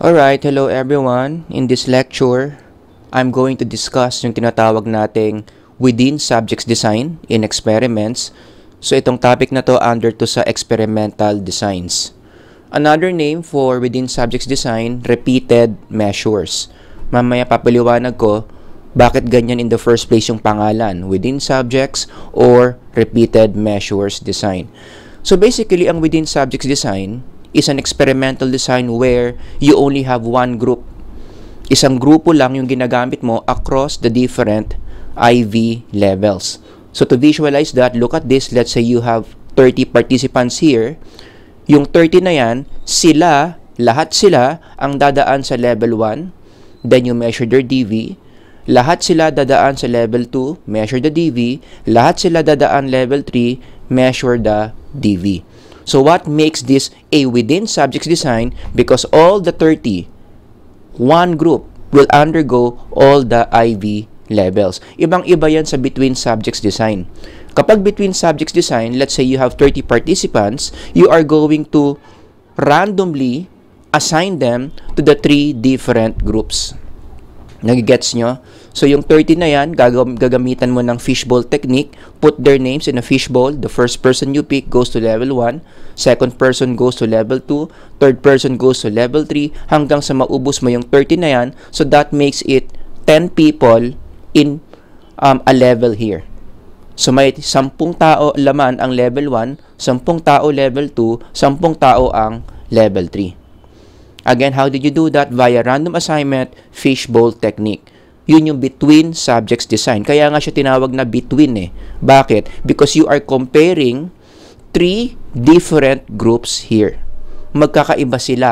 Alright, hello everyone. In this lecture, I'm going to discuss yung tinatawag nating within subjects design in experiments. So itong topic na to under to sa experimental designs. Another name for within subjects design, repeated measures. Mamaya papaliwanag ko bakit ganyan in the first place yung pangalan, within subjects or repeated measures design. So basically, ang within subjects design, is an experimental design where you only have one group. Isang grupo lang yung ginagamit mo across the different IV levels. So to visualize that, look at this. Let's say you have 30 participants here. Yung 30 na yan, sila, lahat sila ang dadaan sa level 1. Then you measure their DV. Lahat sila dadaan sa level 2, measure the DV. Lahat sila dadaan level 3, measure the DV. So what makes this a within subjects design? Because all the 30, one group will undergo all the IV levels. Ibang-iba yan sa between subjects design. Kapag between subjects design, let's say you have 30 participants, you are going to randomly assign them to the three different groups. Nagigets nyo? So yung 30 na yan, gagamitan mo ng fishbowl technique. Put their names in a fishbowl. The first person you pick goes to level 1. Second person goes to level 2. Third person goes to level 3. Hanggang sa maubos mo yung 30 na yan. So that makes it 10 people in um, a level here. So may 10 tao laman ang level 1, 10 tao level 2, 10 tao ang level 3. Again, how did you do that? Via random assignment, fishbowl technique. Yun yung between subjects design. Kaya nga siya tinawag na between eh. Bakit? Because you are comparing three different groups here. Magkakaiba sila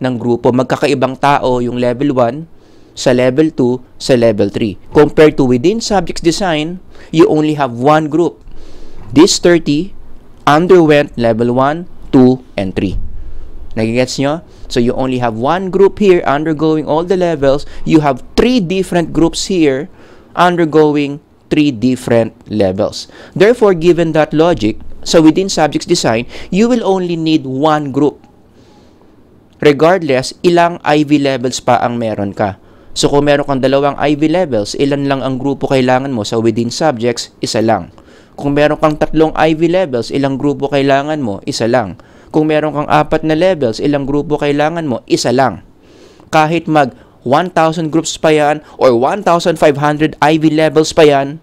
ng grupo. Magkakaibang tao yung level 1 sa level 2 sa level 3. Compared to within subjects design, you only have one group. This 30 underwent level 1, 2, and 3. Nagigets nyo? So you only have one group here undergoing all the levels. You have three different groups here undergoing three different levels. Therefore, given that logic, so within subjects design, you will only need one group. Regardless, ilang IV levels pa ang meron ka. So kung meron kang dalawang IV levels, ilan lang ang grupo kailangan mo sa within subjects, isa lang. Kung meron kang tatlong IV levels, ilang grupo kailangan mo, isa lang. Kung meron kang apat na levels, ilang grupo kailangan mo? Isa lang. Kahit mag 1,000 groups pa yan or 1,500 IV levels pa yan,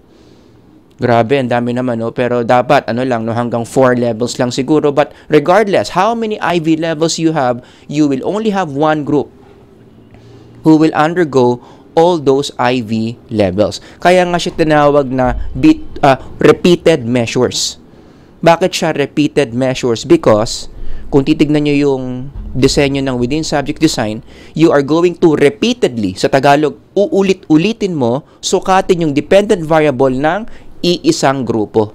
Grabe, ang dami naman, no? Pero dapat, ano lang, no? Hanggang 4 levels lang siguro. But regardless, how many IV levels you have, you will only have one group who will undergo all those IV levels. Kaya nga siya tinawag na bit, uh, repeated measures. Bakit siya repeated measures? Because kung titignan nyo yung disenyo ng within subject design, you are going to repeatedly, sa Tagalog, uulit-ulitin mo, sukatin yung dependent variable ng iisang grupo.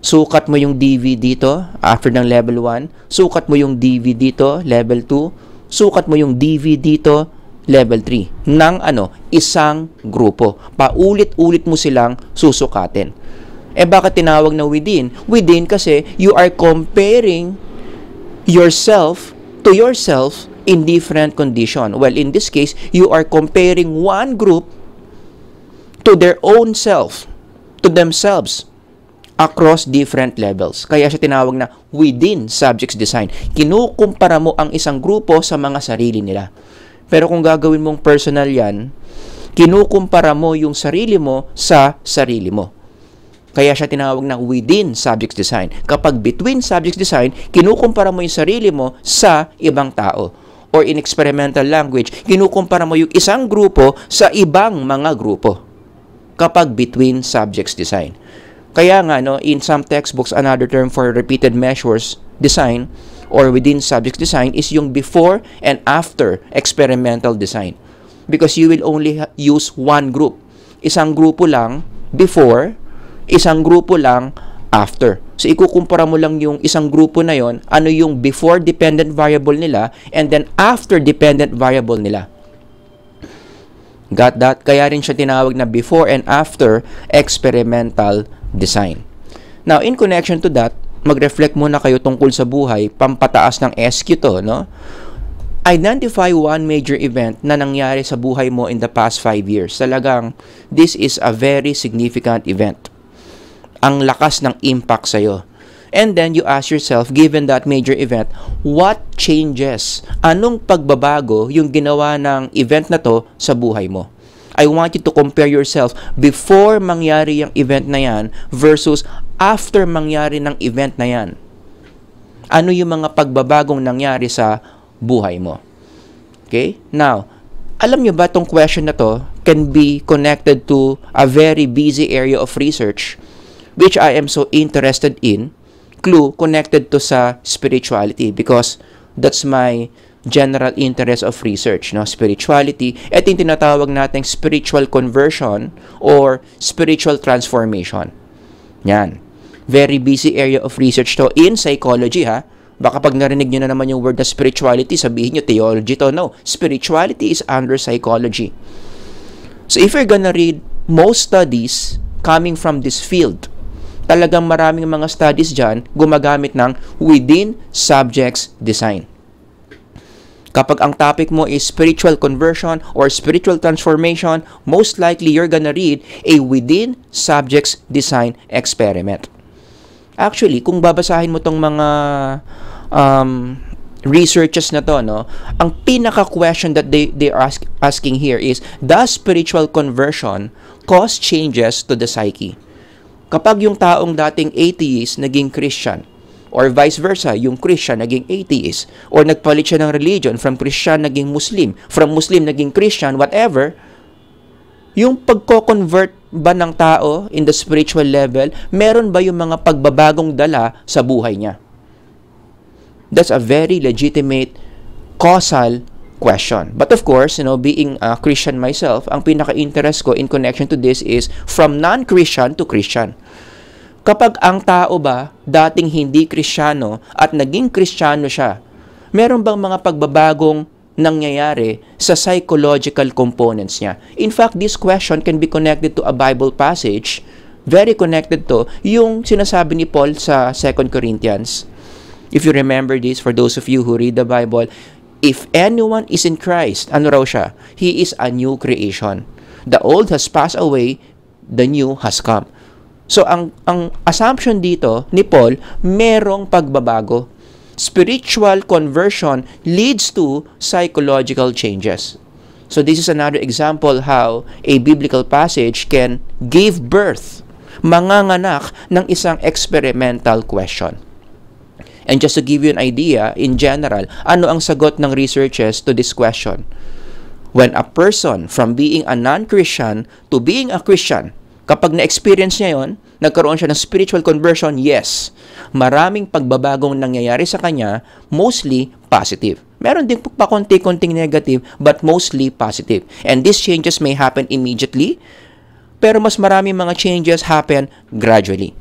Sukat mo yung DV dito after ng level 1. Sukat mo yung DV dito, level 2. Sukat mo yung DV dito, level 3. Ng ano, isang grupo. Paulit-ulit mo silang susukatin. Eh bakit tinawag na within? Within kasi you are comparing yourself to yourself in different condition. Well, in this case, you are comparing one group to their own self, to themselves across different levels. Kaya siya tinawag na within subjects design. Kinukumpara mo ang isang grupo sa mga sarili nila. Pero kung gagawin mong personal yan, kinukumpara mo yung sarili mo sa sarili mo. Kaya siya tinawag na within subject design. Kapag between subject design, kinukumpara mo yung sarili mo sa ibang tao. Or in experimental language, kinukumpara mo yung isang grupo sa ibang mga grupo. Kapag between subjects design. Kaya nga, no, in some textbooks, another term for repeated measures design or within subject design is yung before and after experimental design. Because you will only use one group. Isang grupo lang before isang grupo lang after. So, ikukumpara mo lang yung isang grupo na yon, ano yung before dependent variable nila, and then after dependent variable nila. Got that? Kaya rin siya tinawag na before and after experimental design. Now, in connection to that, mag-reflect muna kayo tungkol sa buhay, pampataas ng SQ to, no? Identify one major event na nangyari sa buhay mo in the past 5 years. Talagang, this is a very significant event ang lakas ng impact sa'yo. And then you ask yourself, given that major event, what changes? Anong pagbabago yung ginawa ng event na to sa buhay mo? I want you to compare yourself before mangyari yung event na yan versus after mangyari ng event na yan. Ano yung mga pagbabagong nangyari sa buhay mo? Okay? Now, alam nyo ba tong question na to can be connected to a very busy area of research which I am so interested in, clue connected to sa spirituality because that's my general interest of research, no? spirituality. Ito yung tinatawag nating spiritual conversion or spiritual transformation. Yan. Very busy area of research to in psychology, ha? Baka pag narinig nyo na naman yung word na spirituality, sabihin nyo theology to. No, spirituality is under psychology. So if you're gonna read most studies coming from this field, talagang maraming mga studies dyan gumagamit ng within subjects design. Kapag ang topic mo is spiritual conversion or spiritual transformation, most likely you're gonna read a within subjects design experiment. Actually, kung babasahin mo tong mga um, researches na to, no, ang pinaka question that they, they are ask, asking here is, does spiritual conversion cause changes to the psyche? Kapag yung taong dating atheist naging Christian, or vice versa, yung Christian naging atheist, or nagpalit siya ng religion, from Christian naging Muslim, from Muslim naging Christian, whatever, yung pagko-convert ba ng tao in the spiritual level, meron ba yung mga pagbabagong dala sa buhay niya? That's a very legitimate causal question. But of course, you know, being a Christian myself, ang pinaka-interest ko in connection to this is from non-Christian to Christian. Kapag ang tao ba dating hindi Kristiyano at naging Kristiyano siya, meron bang mga pagbabagong nangyayari sa psychological components niya? In fact, this question can be connected to a Bible passage, very connected to yung sinasabi ni Paul sa 2 Corinthians. If you remember this, for those of you who read the Bible, If anyone is in Christ, ano raw siya? He is a new creation. The old has passed away, the new has come. So ang ang assumption dito ni Paul, merong pagbabago. Spiritual conversion leads to psychological changes. So this is another example how a biblical passage can give birth, manganganak ng isang experimental question. And just to give you an idea, in general, ano ang sagot ng researchers to this question? When a person from being a non-Christian to being a Christian, kapag na-experience niya yon, nagkaroon siya ng spiritual conversion, yes. Maraming pagbabagong nangyayari sa kanya, mostly positive. Meron ding pa konti-konting negative, but mostly positive. And these changes may happen immediately, pero mas marami mga changes happen gradually.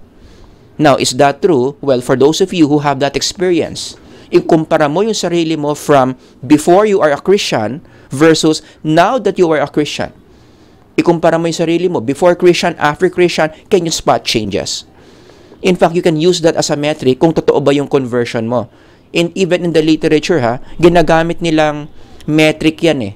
Now, is that true? Well, for those of you who have that experience, ikumpara mo yung sarili mo from before you are a Christian versus now that you are a Christian. Ikumpara mo yung sarili mo before Christian, after Christian, can you spot changes? In fact, you can use that as a metric kung totoo ba yung conversion mo. And even in the literature, ha, ginagamit nilang metric yan eh.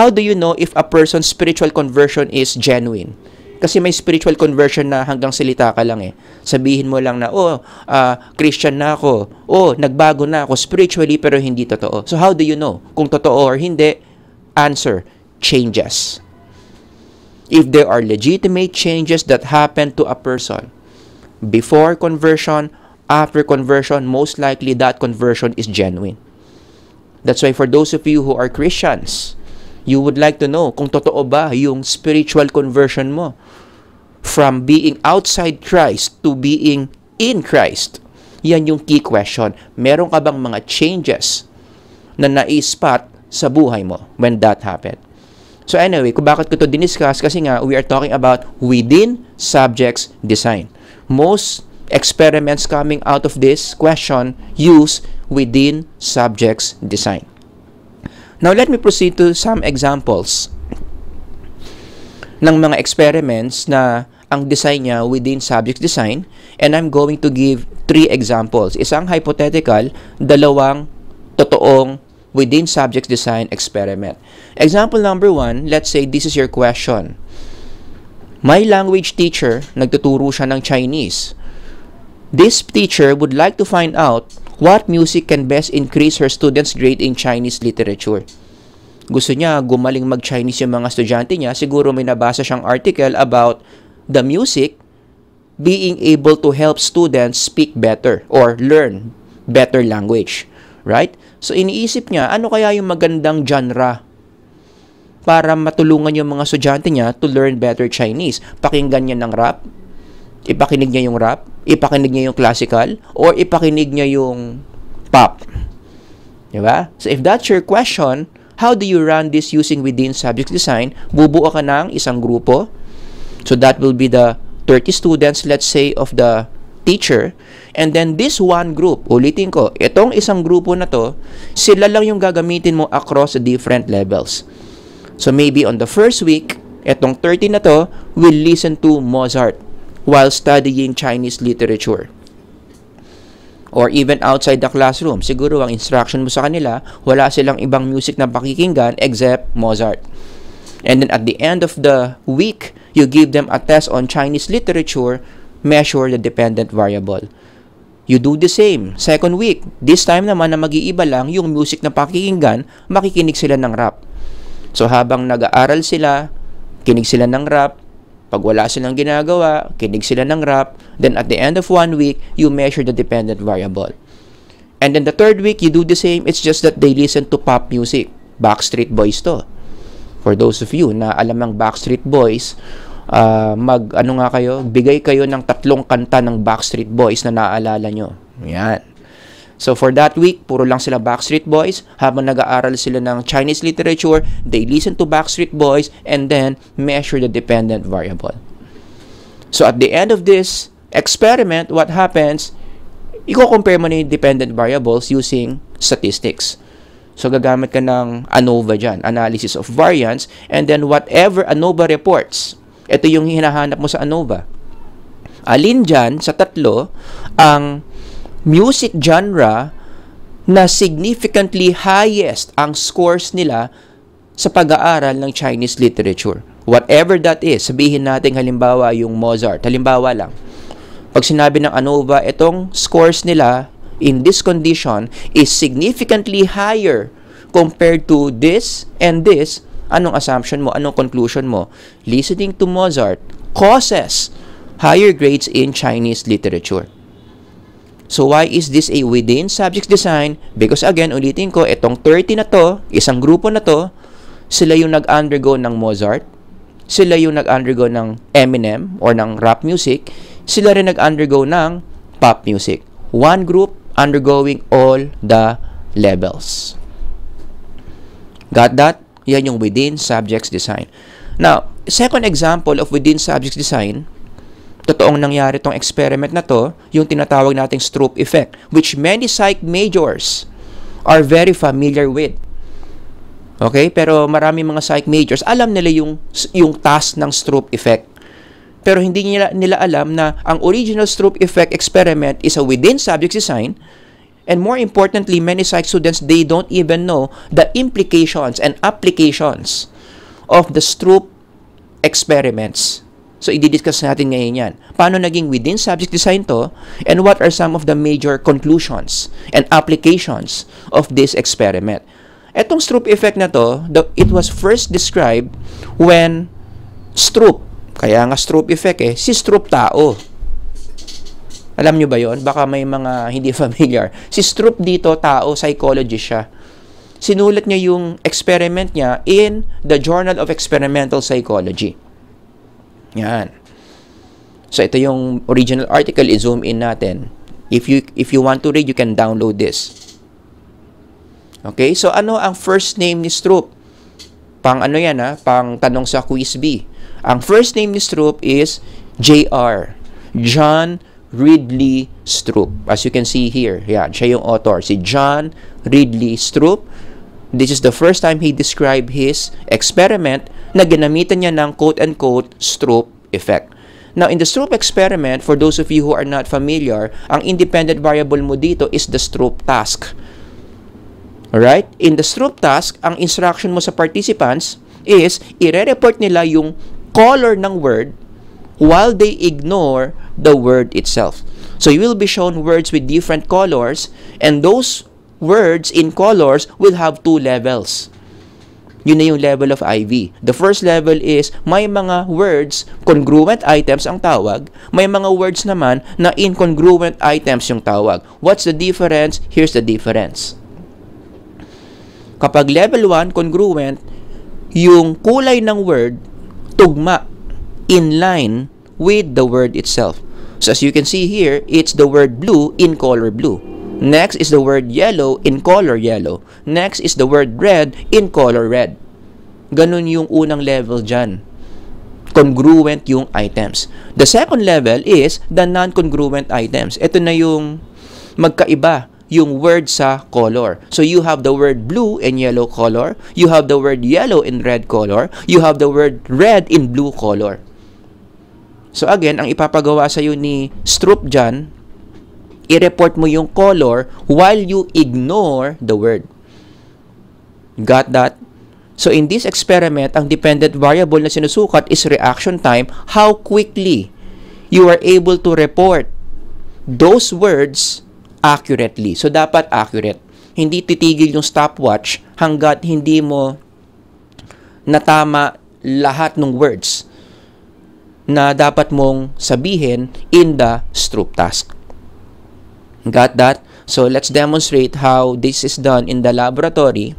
How do you know if a person's spiritual conversion is genuine? Kasi may spiritual conversion na hanggang silita ka lang eh. Sabihin mo lang na, oh, uh, Christian na ako. Oh, nagbago na ako spiritually pero hindi totoo. So how do you know kung totoo or hindi? Answer, changes. If there are legitimate changes that happen to a person before conversion, after conversion, most likely that conversion is genuine. That's why for those of you who are Christians, you would like to know kung totoo ba yung spiritual conversion mo from being outside Christ to being in Christ? Yan yung key question. Meron ka bang mga changes na naispat sa buhay mo when that happened? So anyway, kung bakit ko to diniscuss, kasi nga, we are talking about within subjects design. Most experiments coming out of this question use within subjects design. Now, let me proceed to some examples ng mga experiments na ang design niya within subject design and I'm going to give three examples. Isang hypothetical, dalawang totoong within subject design experiment. Example number one, let's say this is your question. My language teacher, nagtuturo siya ng Chinese. This teacher would like to find out what music can best increase her students' grade in Chinese literature gusto niya gumaling mag-Chinese yung mga estudyante niya, siguro may nabasa siyang article about the music being able to help students speak better or learn better language. Right? So iniisip niya, ano kaya yung magandang genre para matulungan yung mga estudyante niya to learn better Chinese? Pakinggan niya ng rap? Ipakinig niya yung rap? Ipakinig niya yung classical? Or ipakinig niya yung pop? Diba? So if that's your question, How do you run this using within subject design? Bubuo ka ng isang grupo. So that will be the 30 students, let's say, of the teacher. And then this one group, ulitin ko, itong isang grupo na to, sila lang yung gagamitin mo across the different levels. So maybe on the first week, itong 30 na to will listen to Mozart while studying Chinese literature or even outside the classroom. Siguro ang instruction mo sa kanila, wala silang ibang music na pakikinggan except Mozart. And then at the end of the week, you give them a test on Chinese literature, measure the dependent variable. You do the same. Second week, this time naman na mag-iiba lang yung music na pakikinggan, makikinig sila ng rap. So habang nag-aaral sila, kinig sila ng rap, pag wala silang ginagawa, kinig sila ng rap, then at the end of one week, you measure the dependent variable. And then the third week, you do the same, it's just that they listen to pop music. Backstreet Boys to. For those of you na alam ang Backstreet Boys, uh, mag, ano nga kayo, bigay kayo ng tatlong kanta ng Backstreet Boys na naalala nyo. Yan. So for that week, puro lang sila Backstreet Boys. Habang nag-aaral sila ng Chinese literature, they listen to Backstreet Boys and then measure the dependent variable. So at the end of this experiment, what happens? Iko-compare mo na yung dependent variables using statistics. So gagamit ka ng ANOVA dyan, analysis of variance, and then whatever ANOVA reports, ito yung hinahanap mo sa ANOVA. Alin dyan sa tatlo ang music genre na significantly highest ang scores nila sa pag-aaral ng Chinese literature. Whatever that is, sabihin natin halimbawa yung Mozart. Halimbawa lang, pag sinabi ng ANOVA, itong scores nila in this condition is significantly higher compared to this and this, anong assumption mo, anong conclusion mo? Listening to Mozart causes higher grades in Chinese literature. So why is this a within subject design? Because again, ulitin ko, itong 30 na to, isang grupo na to, sila yung nag-undergo ng Mozart, sila yung nag-undergo ng Eminem or ng rap music, sila rin nag-undergo ng pop music. One group undergoing all the levels. Got that? Yan yung within subjects design. Now, second example of within subjects design, totoong nangyari tong experiment na to, yung tinatawag nating Stroop effect, which many psych majors are very familiar with. Okay? Pero marami mga psych majors, alam nila yung, yung task ng Stroop effect. Pero hindi nila, nila alam na ang original Stroop effect experiment is a within subject design And more importantly, many psych students, they don't even know the implications and applications of the Stroop experiments. So, i-discuss natin ngayon yan. Paano naging within subject design to and what are some of the major conclusions and applications of this experiment. Etong Stroop effect na to, the, it was first described when Stroop, kaya nga Stroop effect eh, si Stroop tao. Alam nyo ba yon? Baka may mga hindi familiar. Si Stroop dito, tao, psychologist siya sinulat niya yung experiment niya in the Journal of Experimental Psychology. Yan. So ito yung original article, i-zoom in natin. If you if you want to read, you can download this. Okay? So ano ang first name ni Stroop? Pang ano yan ha? Pang tanong sa quiz B. Ang first name ni Stroop is JR. John Ridley Stroop. As you can see here, yeah, siya yung author, si John Ridley Stroop. This is the first time he described his experiment na ginamitan niya ng quote-unquote Stroop effect. Now, in the Stroop experiment, for those of you who are not familiar, ang independent variable mo dito is the Stroop task. Alright? In the Stroop task, ang instruction mo sa participants is, i report nila yung color ng word while they ignore the word itself. So, you will be shown words with different colors and those words in colors will have two levels. Yun na yung level of IV. The first level is may mga words, congruent items ang tawag. May mga words naman na incongruent items yung tawag. What's the difference? Here's the difference. Kapag level 1, congruent, yung kulay ng word, tugma, in line with the word itself. So as you can see here, it's the word blue in color blue. Next is the word yellow in color yellow. Next is the word red in color red. Ganun yung unang level dyan. Congruent yung items. The second level is the non-congruent items. Ito na yung magkaiba yung word sa color. So you have the word blue and yellow color, you have the word yellow in red color, you have the word red in blue color. So again, ang ipapagawa sa iyo ni Stroop dyan i-report mo yung color while you ignore the word. Got that? So in this experiment, ang dependent variable na sinusukat is reaction time, how quickly you are able to report those words accurately. So dapat accurate. Hindi titigil yung stopwatch hanggat hindi mo natama lahat ng words na dapat mong sabihin in the Stroop task. Got that? So, let's demonstrate how this is done in the laboratory.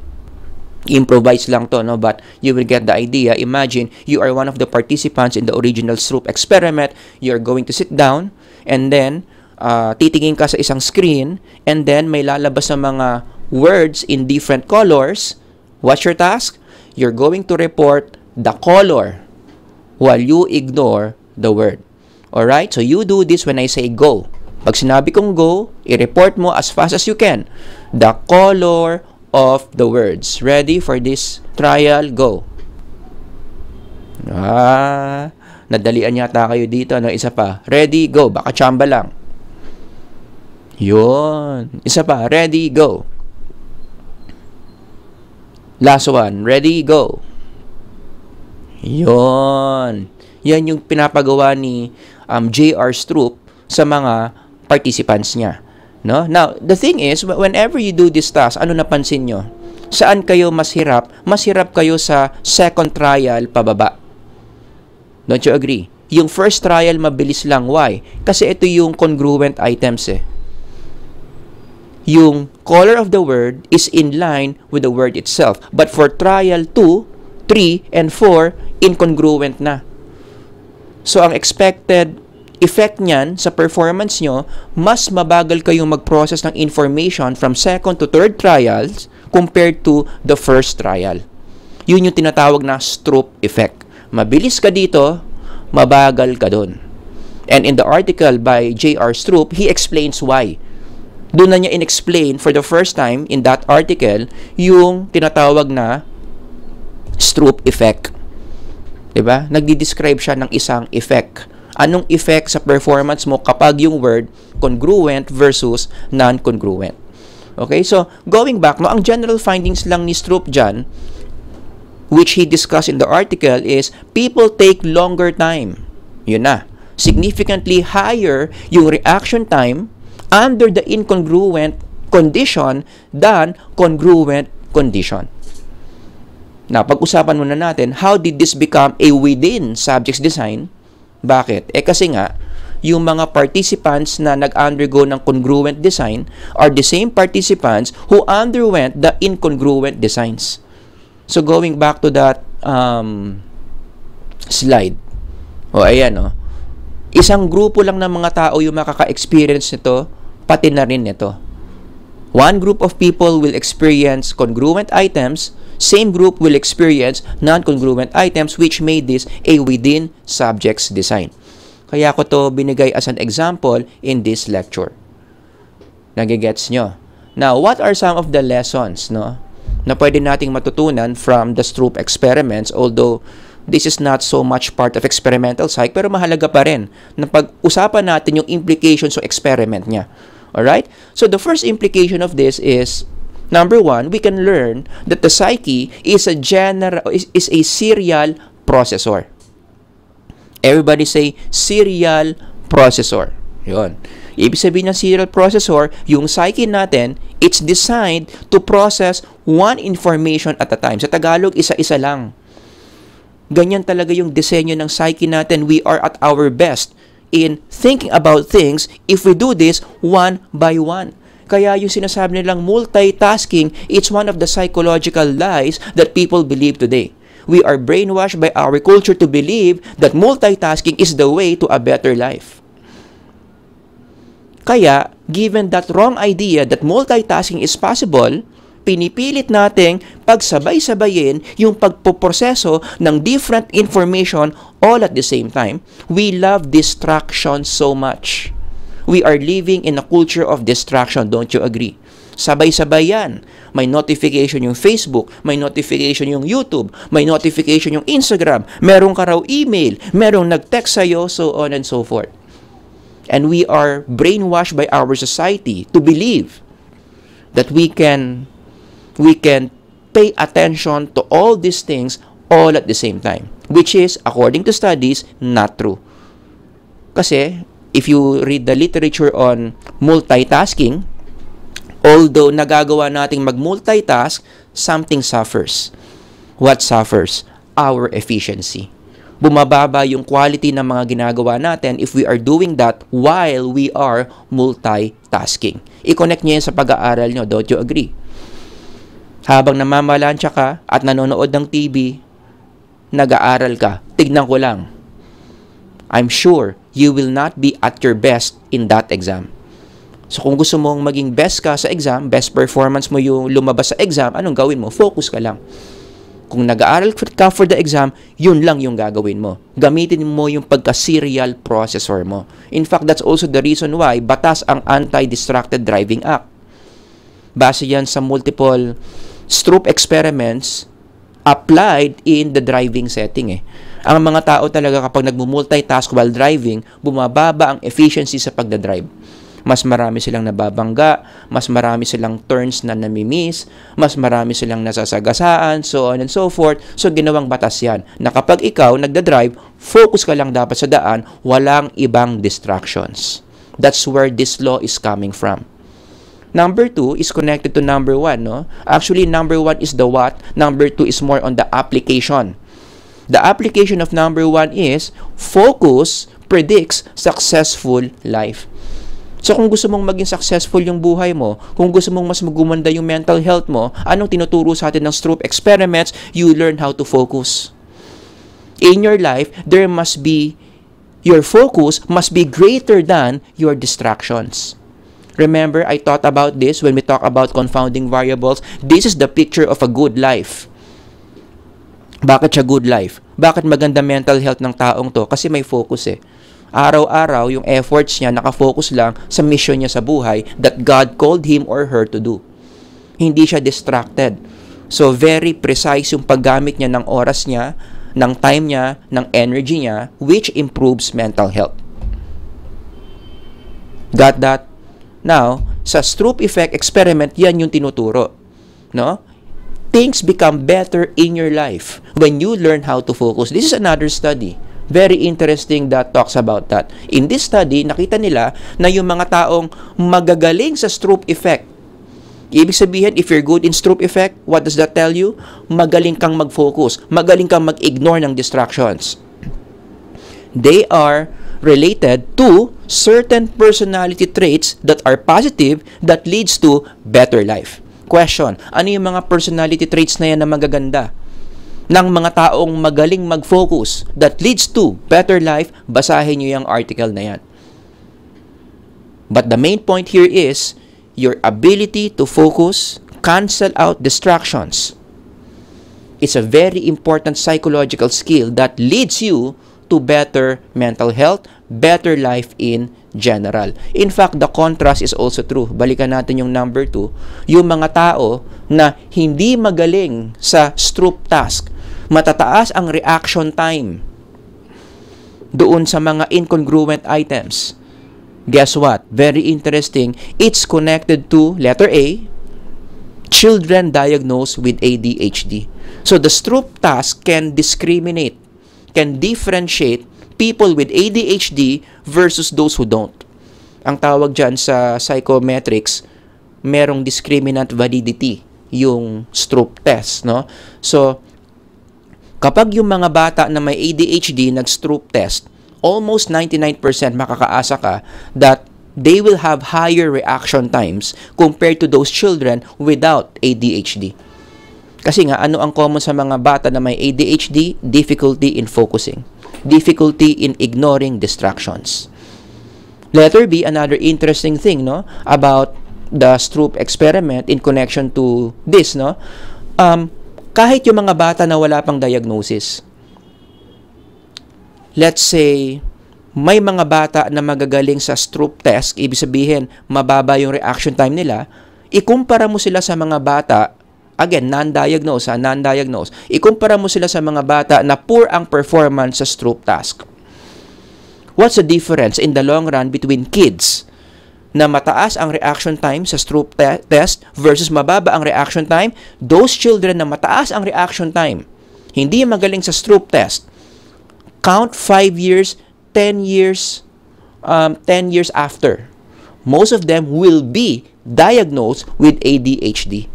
Improvise lang to, no? But you will get the idea. Imagine you are one of the participants in the original Stroop experiment. You're going to sit down and then uh, titingin ka sa isang screen and then may lalabas na mga words in different colors. What's your task? You're going to report the color while you ignore the word. All right? So you do this when I say go. Pag sinabi kong go, i-report mo as fast as you can the color of the words. Ready for this trial? Go. Ah, nadalian yata kayo dito. Ano, isa pa. Ready? Go. Baka chamba lang. Yun. Isa pa. Ready? Go. Last one. Ready? Go. Yun. Yan yung pinapagawa ni um, JR's troop sa mga participants niya. No? Now, the thing is, whenever you do this task, ano napansin nyo? Saan kayo mas hirap? Mas hirap kayo sa second trial pababa. Don't you agree? Yung first trial, mabilis lang. Why? Kasi ito yung congruent items eh. Yung color of the word is in line with the word itself. But for trial 2, 3, and 4, incongruent na. So, ang expected effect niyan sa performance nyo, mas mabagal kayong mag-process ng information from second to third trials compared to the first trial. Yun yung tinatawag na Stroop effect. Mabilis ka dito, mabagal ka doon. And in the article by J.R. Stroop, he explains why. Doon na niya in-explain for the first time in that article yung tinatawag na Stroop effect. 'Di ba? Nagdi-describe siya ng isang effect Anong effect sa performance mo kapag yung word congruent versus non-congruent? Okay, so going back, no, ang general findings lang ni Stroop dyan, which he discussed in the article, is people take longer time. Yun na. Significantly higher yung reaction time under the incongruent condition than congruent condition. Now, pag-usapan muna natin, how did this become a within subjects design bakit? Eh kasi nga, yung mga participants na nag-undergo ng congruent design are the same participants who underwent the incongruent designs. So going back to that um, slide. O ayan oh. Isang grupo lang ng mga tao yung makaka-experience nito, pati na rin nito. One group of people will experience congruent items same group will experience non-congruent items which made this a within subjects design. Kaya ko to binigay as an example in this lecture. Nagigets nyo? Now, what are some of the lessons no, na pwede nating matutunan from the Stroop experiments although this is not so much part of experimental psych pero mahalaga pa rin na pag-usapan natin yung implications sa experiment niya. Alright? So, the first implication of this is Number one, we can learn that the psyche is a general is, is a serial processor. Everybody say serial processor. Yon. Ibig sabihin ng serial processor, yung psyche natin, it's designed to process one information at a time. Sa Tagalog, isa-isa lang. Ganyan talaga yung disenyo ng psyche natin. We are at our best in thinking about things if we do this one by one. Kaya yung sinasabi nilang multitasking, it's one of the psychological lies that people believe today. We are brainwashed by our culture to believe that multitasking is the way to a better life. Kaya, given that wrong idea that multitasking is possible, pinipilit nating pagsabay-sabayin yung pagpoproseso ng different information all at the same time. We love distraction so much. We are living in a culture of distraction. Don't you agree? Sabay-sabay yan. May notification yung Facebook, may notification yung YouTube, may notification yung Instagram, meron ka raw email, merong nag-text sa'yo, so on and so forth. And we are brainwashed by our society to believe that we can we can pay attention to all these things all at the same time. Which is, according to studies, not true. Kasi, if you read the literature on multitasking, although nagagawa nating mag-multitask, something suffers. What suffers? Our efficiency. Bumababa yung quality ng mga ginagawa natin if we are doing that while we are multitasking. I-connect nyo yan sa pag-aaral nyo. Don't you agree? Habang namamalansya ka at nanonood ng TV, nag-aaral ka. Tignan ko lang I'm sure you will not be at your best in that exam. So kung gusto mong maging best ka sa exam, best performance mo yung lumabas sa exam, anong gawin mo? Focus ka lang. Kung nag-aaral ka for the exam, yun lang yung gagawin mo. Gamitin mo yung pagka-serial processor mo. In fact, that's also the reason why batas ang Anti-Distracted Driving Act. Base yan sa multiple Stroop experiments applied in the driving setting eh. Ang mga tao talaga kapag nagmo-multitask while driving, bumababa ang efficiency sa pagda-drive. Mas marami silang nababangga, mas marami silang turns na namimiss, mas marami silang nasasagasaan, so on and so forth. So ginawang batas yan na kapag ikaw nagda-drive, focus ka lang dapat sa daan, walang ibang distractions. That's where this law is coming from. Number 2 is connected to number 1, no? Actually, number 1 is the what, number 2 is more on the application. The application of number 1 is focus predicts successful life. So kung gusto mong maging successful yung buhay mo, kung gusto mong mas magumanda yung mental health mo, anong tinuturo sa atin ng Stroop experiments? You learn how to focus. In your life, there must be your focus must be greater than your distractions. Remember, I thought about this when we talk about confounding variables. This is the picture of a good life. Bakit siya good life? Bakit maganda mental health ng taong to? Kasi may focus eh. Araw-araw, yung efforts niya nakafocus lang sa mission niya sa buhay that God called him or her to do. Hindi siya distracted. So, very precise yung paggamit niya ng oras niya, ng time niya, ng energy niya, which improves mental health. Got that? Now, sa Stroop effect experiment, yan yung tinuturo. No? Things become better in your life when you learn how to focus. This is another study. Very interesting that talks about that. In this study, nakita nila na yung mga taong magagaling sa Stroop effect, Ibig sabihin, if you're good in Stroop effect, what does that tell you? Magaling kang mag-focus. Magaling kang mag-ignore ng distractions. They are related to certain personality traits that are positive that leads to better life. Question, ano yung mga personality traits na yan na magaganda? ng mga taong magaling mag-focus that leads to better life, basahin nyo yung article na yan. But the main point here is your ability to focus, cancel out distractions. It's a very important psychological skill that leads you to better mental health, better life in general. In fact, the contrast is also true. Balikan natin yung number 2. Yung mga tao na hindi magaling sa stroop task, matataas ang reaction time doon sa mga incongruent items. Guess what? Very interesting. It's connected to letter A, children diagnosed with ADHD. So the Stroop task can discriminate can differentiate people with ADHD versus those who don't. Ang tawag dyan sa psychometrics, merong discriminant validity yung Stroop test, no? So, kapag yung mga bata na may ADHD nag test, almost 99% makakaasa ka that they will have higher reaction times compared to those children without ADHD. Kasi nga, ano ang common sa mga bata na may ADHD? Difficulty in focusing. Difficulty in ignoring distractions. Letter B, another interesting thing, no? About the Stroop experiment in connection to this, no? Um, kahit yung mga bata na wala pang diagnosis, let's say, may mga bata na magagaling sa Stroop test, ibig sabihin, mababa yung reaction time nila, ikumpara mo sila sa mga bata Again, non diagnosed ha, ah, non diagnosed Ikumpara mo sila sa mga bata na poor ang performance sa stroop task. What's the difference in the long run between kids na mataas ang reaction time sa stroop te- test versus mababa ang reaction time? Those children na mataas ang reaction time, hindi magaling sa stroop test, count 5 years, 10 years, um, 10 years after. Most of them will be diagnosed with ADHD.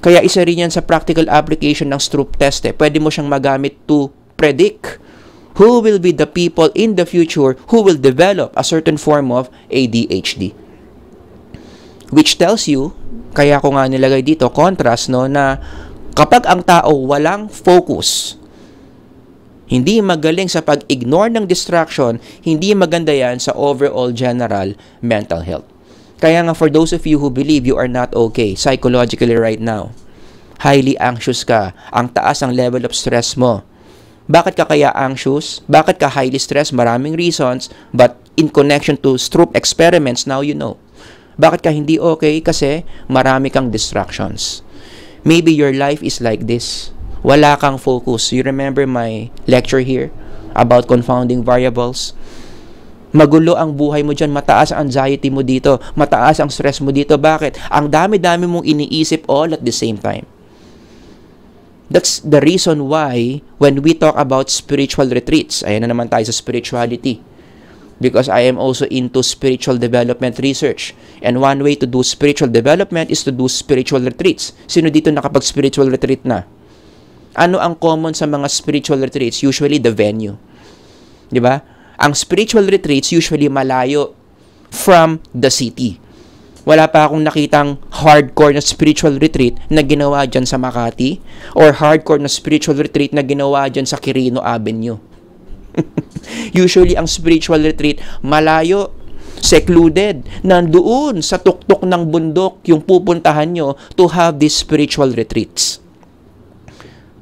Kaya isa rin yan sa practical application ng Stroop test. Eh. Pwede mo siyang magamit to predict who will be the people in the future who will develop a certain form of ADHD. Which tells you, kaya ko nga nilagay dito, contrast, no, na kapag ang tao walang focus, hindi magaling sa pag-ignore ng distraction, hindi maganda yan sa overall general mental health. Kaya nga for those of you who believe you are not okay psychologically right now, highly anxious ka, ang taas ang level of stress mo. Bakit ka kaya anxious? Bakit ka highly stressed? Maraming reasons, but in connection to Stroop experiments, now you know. Bakit ka hindi okay? Kasi marami kang distractions. Maybe your life is like this. Wala kang focus. You remember my lecture here about confounding variables? Magulo ang buhay mo dyan, mataas ang anxiety mo dito, mataas ang stress mo dito. Bakit? Ang dami-dami mong iniisip all at the same time. That's the reason why when we talk about spiritual retreats, ayan na naman tayo sa spirituality. Because I am also into spiritual development research. And one way to do spiritual development is to do spiritual retreats. Sino dito nakapag-spiritual retreat na? Ano ang common sa mga spiritual retreats? Usually the venue. 'Di ba? ang spiritual retreats usually malayo from the city. Wala pa akong nakitang hardcore na spiritual retreat na ginawa dyan sa Makati or hardcore na spiritual retreat na ginawa dyan sa Quirino Avenue. usually, ang spiritual retreat malayo secluded, nandoon sa tuktok ng bundok yung pupuntahan nyo to have these spiritual retreats.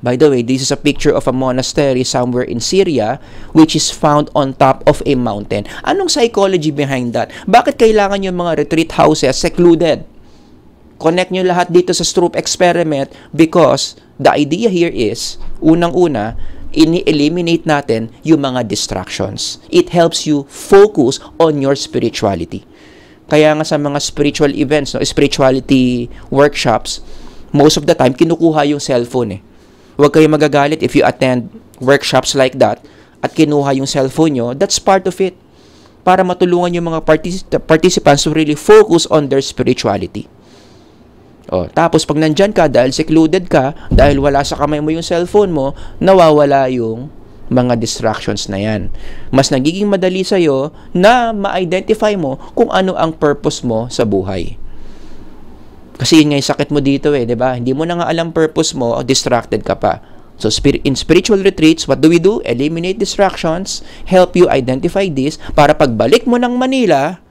By the way, this is a picture of a monastery somewhere in Syria which is found on top of a mountain. Anong psychology behind that? Bakit kailangan yung mga retreat houses secluded? Connect nyo lahat dito sa Stroop experiment because the idea here is, unang-una, ini-eliminate natin yung mga distractions. It helps you focus on your spirituality. Kaya nga sa mga spiritual events, no, spirituality workshops, most of the time, kinukuha yung cellphone eh. Huwag kayo magagalit if you attend workshops like that at kinuha yung cellphone nyo, that's part of it. Para matulungan yung mga partic- participants to really focus on their spirituality. O, oh, tapos pag nandyan ka dahil secluded ka, dahil wala sa kamay mo yung cellphone mo, nawawala yung mga distractions na yan. Mas nagiging madali sa'yo na ma-identify mo kung ano ang purpose mo sa buhay. Kasi yun nga yung sakit mo dito eh, di ba? Hindi mo na nga alam purpose mo, oh, distracted ka pa. So in spiritual retreats, what do we do? Eliminate distractions, help you identify this para pagbalik mo ng Manila,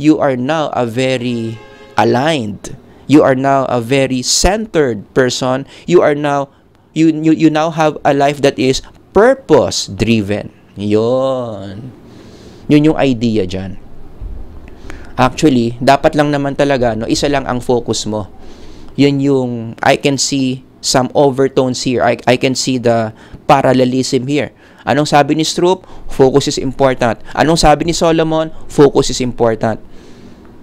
you are now a very aligned. You are now a very centered person. You are now you you, you now have a life that is purpose driven. Yon. Yun yung idea diyan. Actually, dapat lang naman talaga, no, isa lang ang focus mo. Yun yung, I can see some overtones here. I, I can see the parallelism here. Anong sabi ni Stroop? Focus is important. Anong sabi ni Solomon? Focus is important.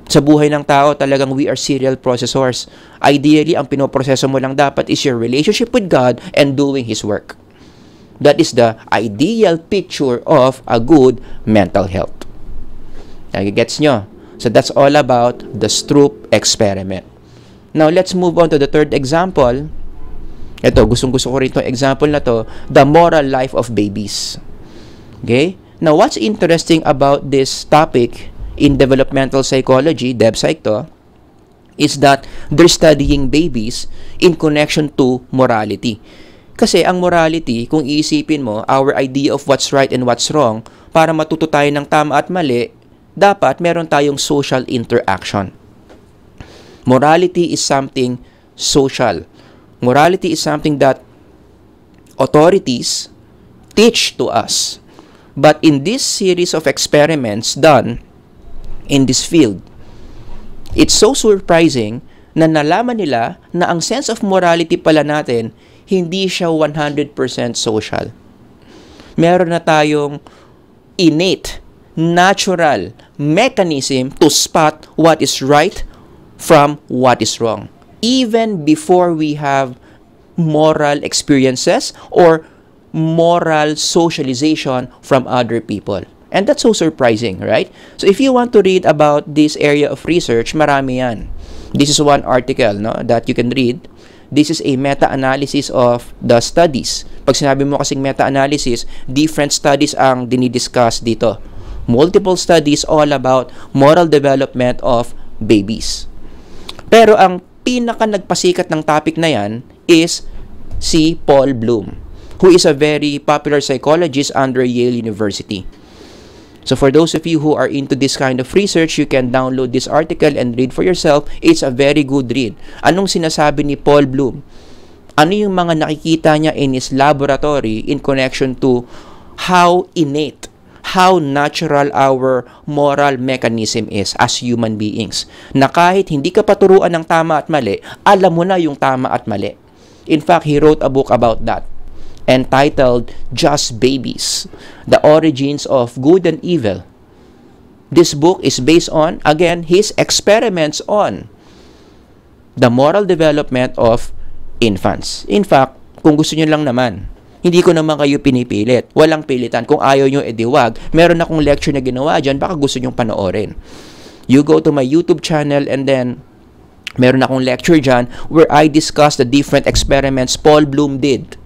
Sa buhay ng tao, talagang we are serial processors. Ideally, ang pinoproseso mo lang dapat is your relationship with God and doing His work. That is the ideal picture of a good mental health. Nagigets nyo? So that's all about the Stroop experiment. Now, let's move on to the third example. Ito, gustong-gusto ko rin itong example na to, the moral life of babies. Okay? Now, what's interesting about this topic in developmental psychology, Psych to, is that they're studying babies in connection to morality. Kasi ang morality, kung iisipin mo, our idea of what's right and what's wrong, para matuto tayo ng tama at mali, dapat meron tayong social interaction. Morality is something social. Morality is something that authorities teach to us. But in this series of experiments done in this field, it's so surprising na nalaman nila na ang sense of morality pala natin hindi siya 100% social. Meron na tayong innate natural mechanism to spot what is right from what is wrong. Even before we have moral experiences or moral socialization from other people. And that's so surprising, right? So if you want to read about this area of research, marami yan. This is one article no, that you can read. This is a meta-analysis of the studies. Pag sinabi mo kasing meta-analysis, different studies ang dinidiscuss dito multiple studies all about moral development of babies. Pero ang pinaka nagpasikat ng topic na yan is si Paul Bloom, who is a very popular psychologist under Yale University. So for those of you who are into this kind of research, you can download this article and read for yourself. It's a very good read. Anong sinasabi ni Paul Bloom? Ano yung mga nakikita niya in his laboratory in connection to how innate how natural our moral mechanism is as human beings. Na kahit hindi ka paturuan ng tama at mali, alam mo na yung tama at mali. In fact, he wrote a book about that entitled Just Babies, The Origins of Good and Evil. This book is based on, again, his experiments on the moral development of infants. In fact, kung gusto nyo lang naman, hindi ko naman kayo pinipilit. Walang pilitan. Kung ayaw nyo, edi wag. Meron akong lecture na ginawa dyan, baka gusto nyong panoorin. You go to my YouTube channel and then meron akong lecture dyan where I discuss the different experiments Paul Bloom did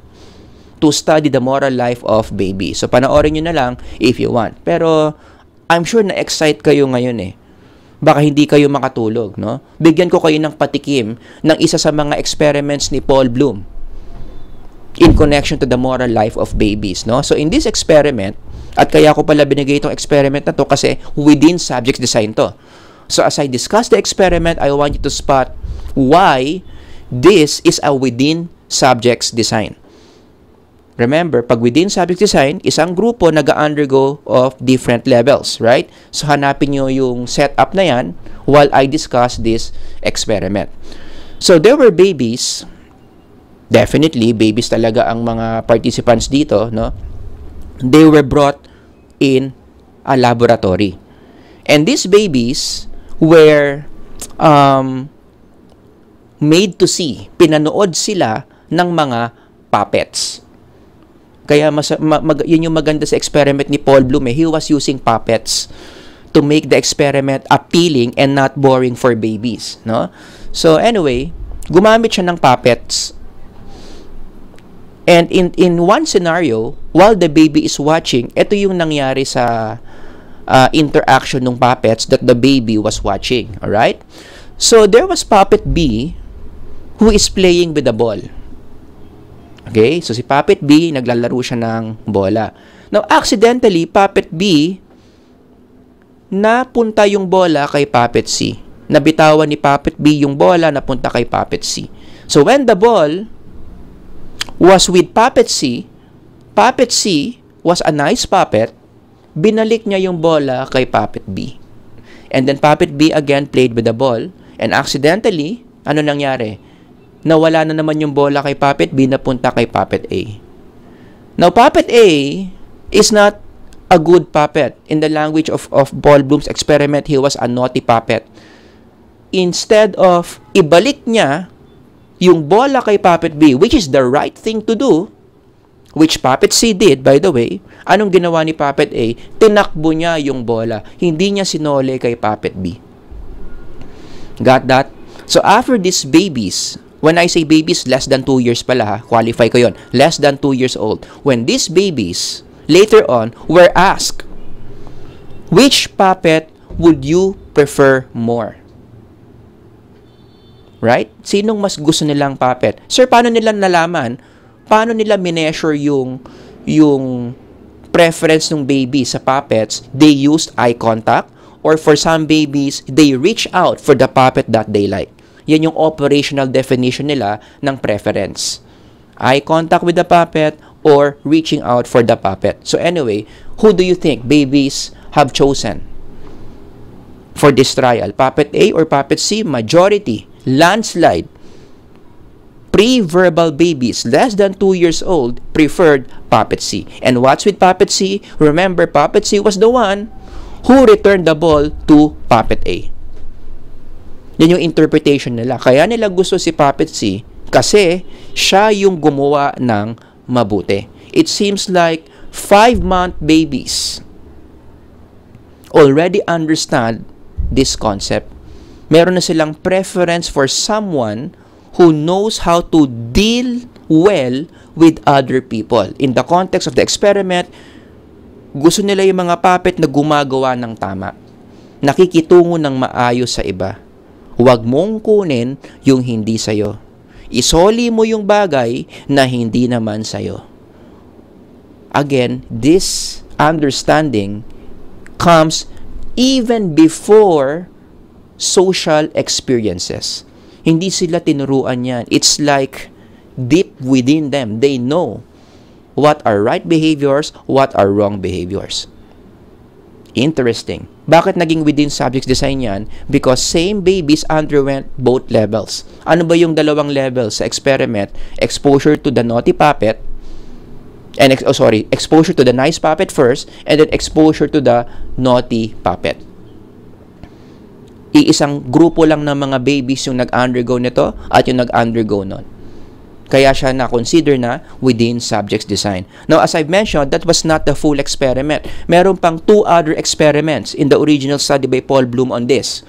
to study the moral life of baby. So, panoorin nyo na lang if you want. Pero, I'm sure na-excite kayo ngayon eh baka hindi kayo makatulog, no? Bigyan ko kayo ng patikim ng isa sa mga experiments ni Paul Bloom in connection to the moral life of babies. No? So in this experiment, at kaya ko pala binigay itong experiment na to kasi within subject design to. So as I discuss the experiment, I want you to spot why this is a within subjects design. Remember, pag within subject design, isang grupo nag-undergo of different levels, right? So hanapin nyo yung setup na yan while I discuss this experiment. So there were babies definitely babies talaga ang mga participants dito, no? They were brought in a laboratory. And these babies were um, made to see, pinanood sila ng mga puppets. Kaya mas, ma, mag, yun yung maganda sa experiment ni Paul Bloom eh. He was using puppets to make the experiment appealing and not boring for babies, no? So anyway, gumamit siya ng puppets And in in one scenario, while the baby is watching, ito yung nangyari sa uh, interaction ng puppets that the baby was watching, all right? So there was puppet B who is playing with the ball. Okay? So si puppet B naglalaro siya ng bola. Now accidentally puppet B napunta yung bola kay puppet C. Nabitawan ni puppet B yung bola napunta kay puppet C. So when the ball was with Puppet C. Puppet C was a nice puppet. Binalik niya yung bola kay Puppet B. And then Puppet B again played with the ball. And accidentally, ano nangyari? Nawala na naman yung bola kay Puppet B, na napunta kay Puppet A. Now, Puppet A is not a good puppet. In the language of, of Paul Bloom's experiment, he was a naughty puppet. Instead of ibalik niya yung bola kay Puppet B, which is the right thing to do, which Puppet C did, by the way, anong ginawa ni Puppet A? Tinakbo niya yung bola. Hindi niya sinole kay Puppet B. Got that? So, after these babies, when I say babies, less than 2 years pala ha, qualify ko yon, less than 2 years old, when these babies, later on, were asked, which puppet would you prefer more? Right? Sinong mas gusto nilang puppet? Sir, paano nila nalaman? Paano nila mineasure yung, yung preference ng baby sa puppets? They used eye contact or for some babies, they reach out for the puppet that they like. Yan yung operational definition nila ng preference. Eye contact with the puppet or reaching out for the puppet. So anyway, who do you think babies have chosen? for this trial? Puppet A or Puppet C? Majority landslide. Pre-verbal babies less than 2 years old preferred Puppet C. And what's with Puppet C? Remember, Puppet C was the one who returned the ball to Puppet A. Yan yung interpretation nila. Kaya nila gusto si Puppet C kasi siya yung gumawa ng mabuti. It seems like 5-month babies already understand this concept meron na silang preference for someone who knows how to deal well with other people. In the context of the experiment, gusto nila yung mga puppet na gumagawa ng tama. Nakikitungo ng maayos sa iba. Huwag mong kunin yung hindi sa'yo. Isoli mo yung bagay na hindi naman sa'yo. Again, this understanding comes even before social experiences. Hindi sila tinuruan yan. It's like deep within them. They know what are right behaviors, what are wrong behaviors. Interesting. Bakit naging within subjects design yan? Because same babies underwent both levels. Ano ba yung dalawang levels sa experiment? Exposure to the naughty puppet and oh sorry, exposure to the nice puppet first and then exposure to the naughty puppet iisang grupo lang ng mga babies yung nag-undergo nito at yung nag-undergo nun. Kaya siya na-consider na within subjects design. Now, as I've mentioned, that was not the full experiment. Meron pang two other experiments in the original study by Paul Bloom on this.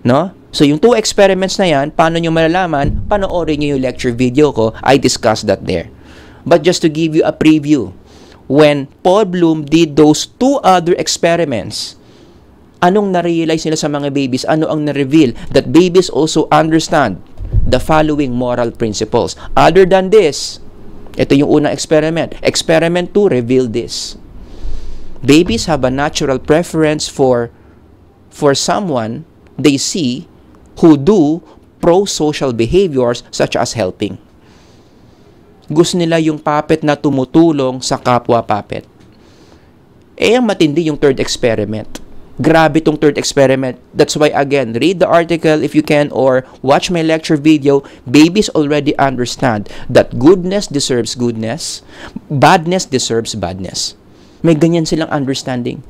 No? So, yung two experiments na yan, paano nyo malalaman? Panoorin nyo yung lecture video ko. I discussed that there. But just to give you a preview, when Paul Bloom did those two other experiments, Anong na-realize nila sa mga babies? Ano ang na-reveal? That babies also understand the following moral principles. Other than this, ito yung unang experiment. Experiment to reveal this. Babies have a natural preference for for someone they see who do pro-social behaviors such as helping. Gusto nila yung puppet na tumutulong sa kapwa puppet. Eh, ang matindi yung third experiment grabe tong third experiment. That's why again, read the article if you can or watch my lecture video. Babies already understand that goodness deserves goodness, badness deserves badness. May ganyan silang understanding.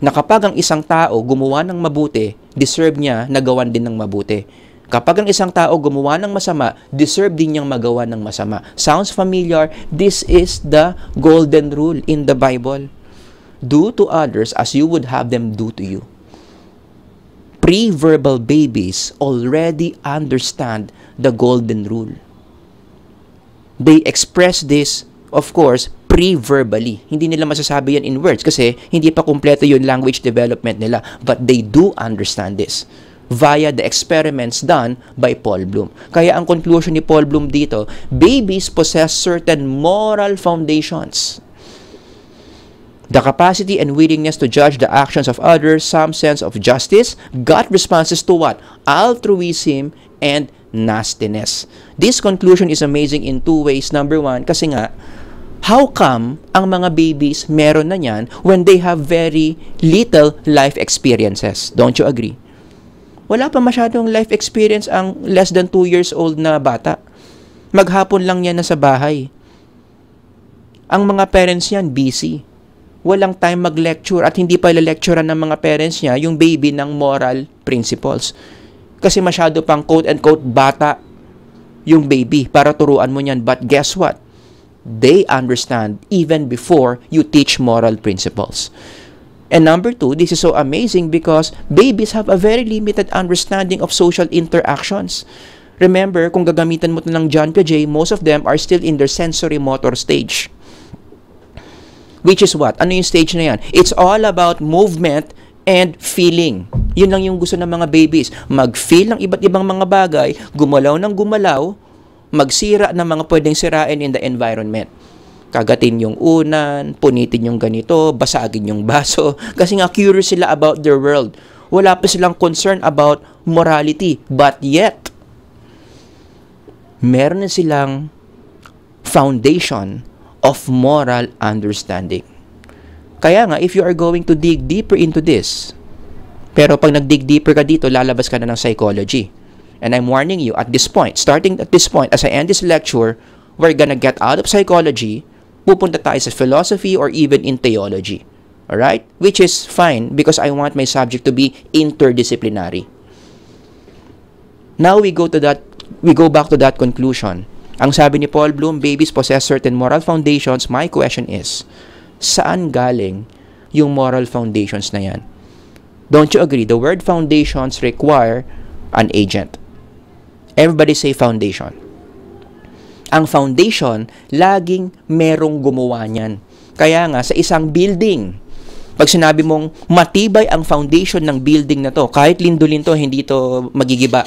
Na kapag ang isang tao gumawa ng mabuti, deserve niya nagawan din ng mabuti. Kapag ang isang tao gumawa ng masama, deserve din niyang magawa ng masama. Sounds familiar? This is the golden rule in the Bible do to others as you would have them do to you. Pre-verbal babies already understand the golden rule. They express this, of course, pre-verbally. Hindi nila masasabi yan in words kasi hindi pa kumpleto yung language development nila. But they do understand this via the experiments done by Paul Bloom. Kaya ang conclusion ni Paul Bloom dito, babies possess certain moral foundations the capacity and willingness to judge the actions of others, some sense of justice, gut responses to what? Altruism and nastiness. This conclusion is amazing in two ways. Number one, kasi nga, how come ang mga babies meron na yan when they have very little life experiences? Don't you agree? Wala pa masyadong life experience ang less than 2 years old na bata. Maghapon lang yan na sa bahay. Ang mga parents yan, busy walang time mag-lecture at hindi pa lecturean ng mga parents niya yung baby ng moral principles. Kasi masyado pang quote and quote bata yung baby para turuan mo niyan. But guess what? They understand even before you teach moral principles. And number two, this is so amazing because babies have a very limited understanding of social interactions. Remember, kung gagamitan mo ito ng John Piaget, most of them are still in their sensory motor stage. Which is what? Ano yung stage na yan? It's all about movement and feeling. Yun lang yung gusto ng mga babies. Mag-feel ng iba't ibang mga bagay, gumalaw ng gumalaw, magsira ng mga pwedeng sirain in the environment. Kagatin yung unan, punitin yung ganito, basagin yung baso. Kasi nga curious sila about their world. Wala pa silang concern about morality. But yet, meron na silang foundation of moral understanding. Kaya nga, if you are going to dig deeper into this, pero pag nag-dig deeper ka dito, lalabas ka na ng psychology. And I'm warning you at this point, starting at this point, as I end this lecture, we're gonna get out of psychology, pupunta tayo sa philosophy or even in theology. Alright? Which is fine because I want my subject to be interdisciplinary. Now we go to that, we go back to that conclusion ang sabi ni Paul Bloom, babies possess certain moral foundations. My question is, saan galing yung moral foundations na yan? Don't you agree? The word foundations require an agent. Everybody say foundation. Ang foundation, laging merong gumawa niyan. Kaya nga, sa isang building, pag sinabi mong matibay ang foundation ng building na to, kahit lindo to, hindi to magigiba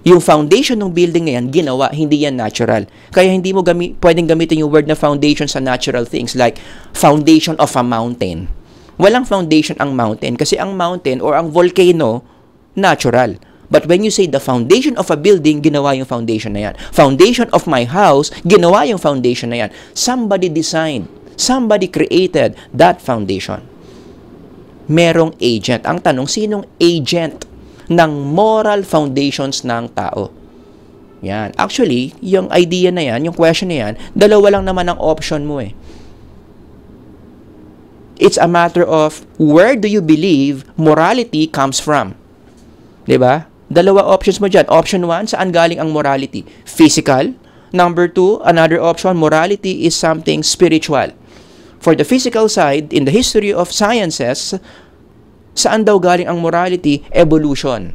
yung foundation ng building na yan, ginawa, hindi yan natural. Kaya hindi mo gami- pwedeng gamitin yung word na foundation sa natural things like foundation of a mountain. Walang foundation ang mountain kasi ang mountain or ang volcano, natural. But when you say the foundation of a building, ginawa yung foundation na yan. Foundation of my house, ginawa yung foundation na yan. Somebody designed, somebody created that foundation. Merong agent. Ang tanong, sinong agent ng moral foundations ng tao. Yan. Actually, yung idea na yan, yung question na yan, dalawa lang naman ang option mo eh. It's a matter of where do you believe morality comes from? 'Di ba? Dalawa options mo diyan. Option 1, saan galing ang morality? Physical. Number 2, another option, morality is something spiritual. For the physical side, in the history of sciences, Saan daw galing ang morality? Evolution.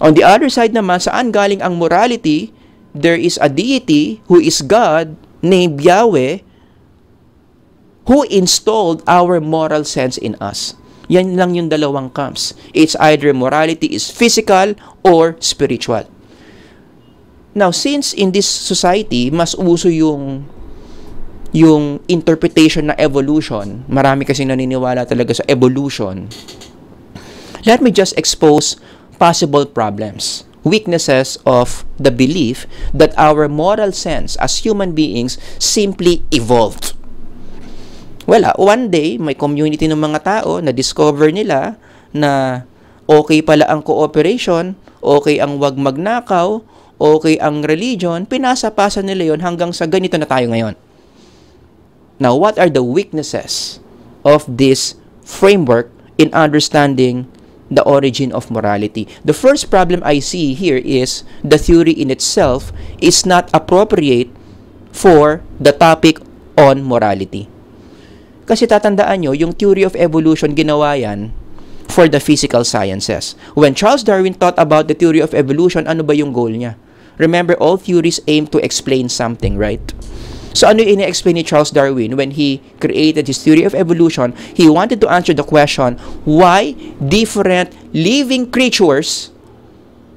On the other side naman, saan galing ang morality? There is a deity who is God named Yahweh who installed our moral sense in us. Yan lang yung dalawang camps. It's either morality is physical or spiritual. Now, since in this society, mas uso yung yung interpretation na evolution, marami kasi naniniwala talaga sa evolution, let me just expose possible problems, weaknesses of the belief that our moral sense as human beings simply evolved. Well, ah, one day, may community ng mga tao na discover nila na okay pala ang cooperation, okay ang wag magnakaw, okay ang religion, pinasapasan nila yon hanggang sa ganito na tayo ngayon. Now, what are the weaknesses of this framework in understanding the origin of morality. The first problem I see here is the theory in itself is not appropriate for the topic on morality. Kasi tatandaan nyo, yung theory of evolution, ginawa yan for the physical sciences. When Charles Darwin thought about the theory of evolution, ano ba yung goal niya? Remember, all theories aim to explain something, right? So ano yung ini-explain ni Charles Darwin when he created his theory of evolution? He wanted to answer the question, why different living creatures,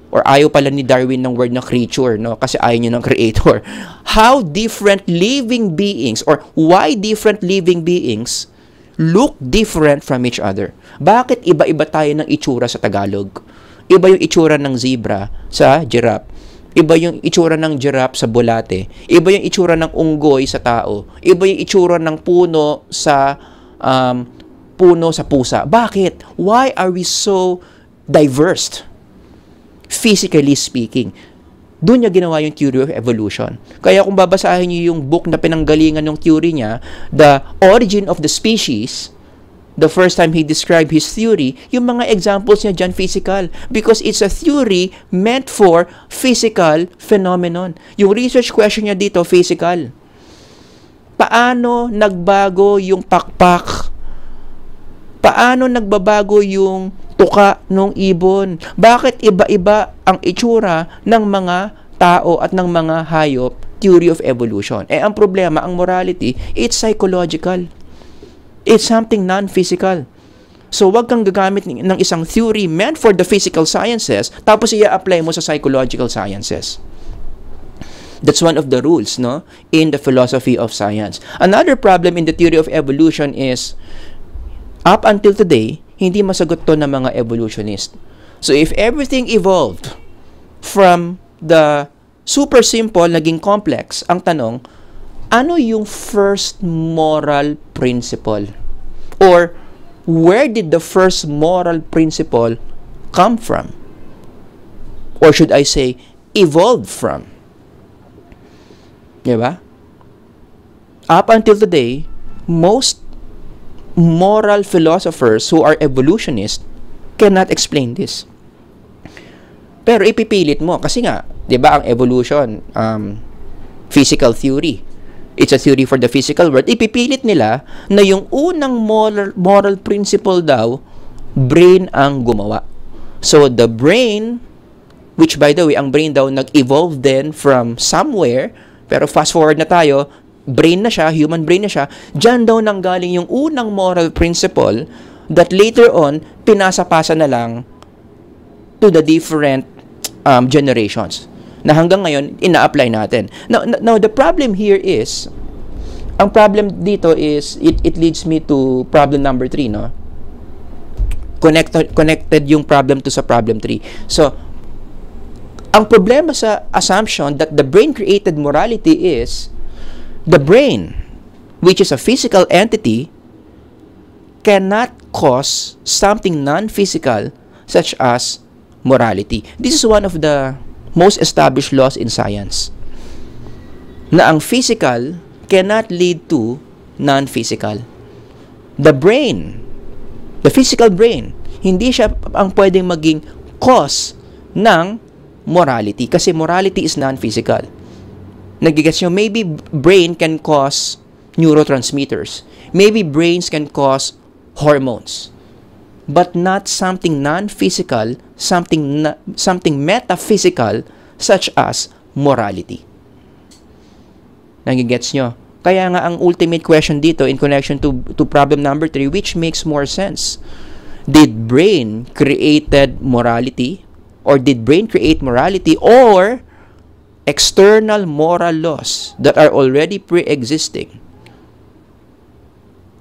or ayaw pala ni Darwin ng word na creature, no? kasi ayaw niya ng creator, how different living beings, or why different living beings look different from each other? Bakit iba-iba tayo ng itsura sa Tagalog? Iba yung itsura ng zebra sa giraffe Iba yung itsura ng giraffe sa bulate. Iba yung itsura ng unggoy sa tao. Iba yung itsura ng puno sa um, puno sa pusa. Bakit? Why are we so diverse? Physically speaking. Doon niya ginawa yung theory of evolution. Kaya kung babasahin niyo yung book na pinanggalingan ng theory niya, The Origin of the Species, the first time he described his theory, yung mga examples niya dyan physical because it's a theory meant for physical phenomenon. Yung research question niya dito, physical. Paano nagbago yung pakpak? Paano nagbabago yung tuka ng ibon? Bakit iba-iba ang itsura ng mga tao at ng mga hayop? Theory of evolution. Eh, ang problema, ang morality, it's psychological. It's something non-physical. So wag kang gagamit ng isang theory meant for the physical sciences tapos i-apply mo sa psychological sciences. That's one of the rules, no, in the philosophy of science. Another problem in the theory of evolution is up until today, hindi masagot 'to ng mga evolutionist. So if everything evolved from the super simple naging complex, ang tanong, ano yung first moral principle? Or where did the first moral principle come from? Or should I say, evolved from? Diba? Up until today, most moral philosophers who are evolutionists cannot explain this. Pero ipipilit mo kasi nga, 'di ba, ang evolution um physical theory it's a theory for the physical world, ipipilit nila na yung unang moral, moral principle daw, brain ang gumawa. So, the brain, which by the way, ang brain daw nag-evolve then from somewhere, pero fast forward na tayo, brain na siya, human brain na siya, dyan daw nanggaling yung unang moral principle that later on, pinasapasa na lang to the different um, generations na hanggang ngayon ina-apply natin. Now, now the problem here is ang problem dito is it it leads me to problem number 3, no? Connected connected yung problem to sa problem 3. So ang problema sa assumption that the brain created morality is the brain which is a physical entity cannot cause something non-physical such as morality. This is one of the most established laws in science na ang physical cannot lead to non-physical. The brain, the physical brain, hindi siya ang pwedeng maging cause ng morality kasi morality is non-physical. Nagigets nyo, maybe brain can cause neurotransmitters. Maybe brains can cause hormones but not something non-physical, something na, something metaphysical such as morality. Nagigets nyo? Kaya nga ang ultimate question dito in connection to to problem number 3 which makes more sense? Did brain created morality or did brain create morality or external moral laws that are already pre-existing